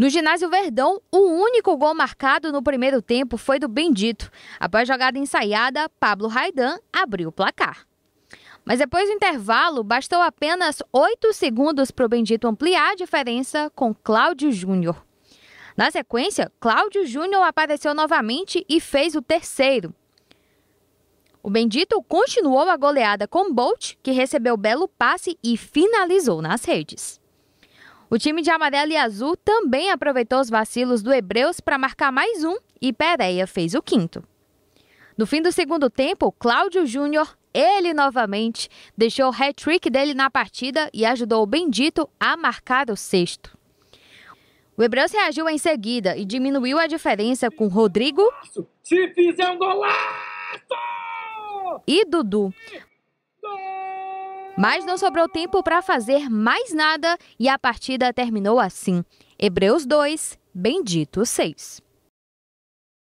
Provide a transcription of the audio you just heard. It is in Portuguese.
No ginásio Verdão, o único gol marcado no primeiro tempo foi do Bendito. Após jogada ensaiada, Pablo Raidan abriu o placar. Mas depois do intervalo, bastou apenas 8 segundos para o Bendito ampliar a diferença com Cláudio Júnior. Na sequência, Cláudio Júnior apareceu novamente e fez o terceiro. O Bendito continuou a goleada com Bolt, que recebeu belo passe e finalizou nas redes. O time de amarelo e azul também aproveitou os vacilos do Hebreus para marcar mais um e Pereira fez o quinto. No fim do segundo tempo, Cláudio Júnior, ele novamente, deixou o hat-trick dele na partida e ajudou o Bendito a marcar o sexto. O Hebreus reagiu em seguida e diminuiu a diferença com Rodrigo. Se fizer um golaço! E Dudu. Mas não sobrou tempo para fazer mais nada e a partida terminou assim. Hebreus 2, Bendito 6.